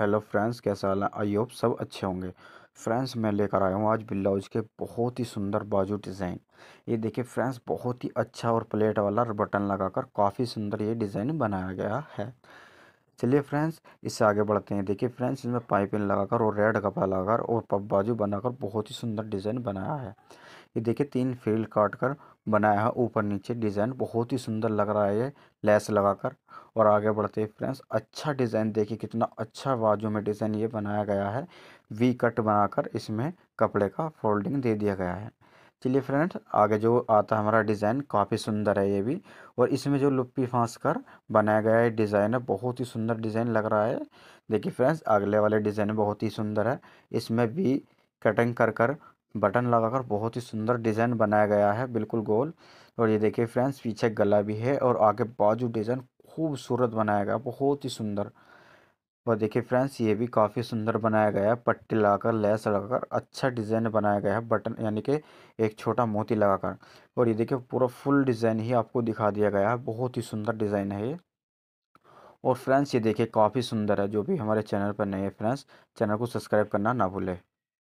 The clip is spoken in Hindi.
हेलो फ्रेंड्स कैसा हाल है आई होप सब अच्छे होंगे फ्रेंड्स मैं लेकर आया हूँ आज ब्लाउज के बहुत ही सुंदर बाजू डिज़ाइन ये देखिए फ्रेंड्स बहुत ही अच्छा और प्लेट वाला बटन लगाकर काफ़ी सुंदर ये डिज़ाइन बनाया गया है चलिए फ्रेंड्स इससे आगे बढ़ते हैं देखिए फ्रेंड्स इसमें पाइपिंग लगाकर और रेड कपड़ा लगाकर और पब बाजू बनाकर बहुत ही सुंदर डिज़ाइन बनाया है ये देखिए तीन फील्ड काट कर बनाया है ऊपर नीचे डिज़ाइन बहुत ही सुंदर लग रहा है ये लेस लगाकर और आगे बढ़ते हैं फ्रेंड्स अच्छा डिज़ाइन देखिए कितना अच्छा बाजू में डिज़ाइन ये बनाया गया है वी कट बनाकर इसमें कपड़े का फोल्डिंग दे दिया गया है चलिए फ्रेंड्स आगे जो आता है हमारा डिज़ाइन काफ़ी सुंदर है ये भी और इसमें जो लुप्पी फांस कर बनाया गया है डिज़ाइन है बहुत ही सुंदर डिज़ाइन लग रहा है देखिए फ्रेंड्स अगले वाले डिज़ाइन बहुत ही सुंदर है इसमें भी कटिंग कर कर बटन लगाकर बहुत ही सुंदर डिज़ाइन बनाया गया है बिल्कुल गोल और ये देखिए फ्रेंड्स पीछे गला भी है और आगे बाजू डिज़ाइन खूबसूरत बनाया गया बहुत ही सुंदर और देखिए फ्रेंड्स ये भी काफ़ी सुंदर बनाया गया है पट्टी लगाकर लेस लगाकर अच्छा डिज़ाइन बनाया गया है बटन यानी कि एक छोटा मोती लगाकर और ये देखिए पूरा फुल डिज़ाइन ही आपको दिखा दिया गया है बहुत ही सुंदर डिज़ाइन है ये और फ्रेंड्स ये देखिए काफ़ी सुंदर है जो भी हमारे चैनल पर नए हैं फ्रेंड्स चैनल को सब्सक्राइब करना ना भूलें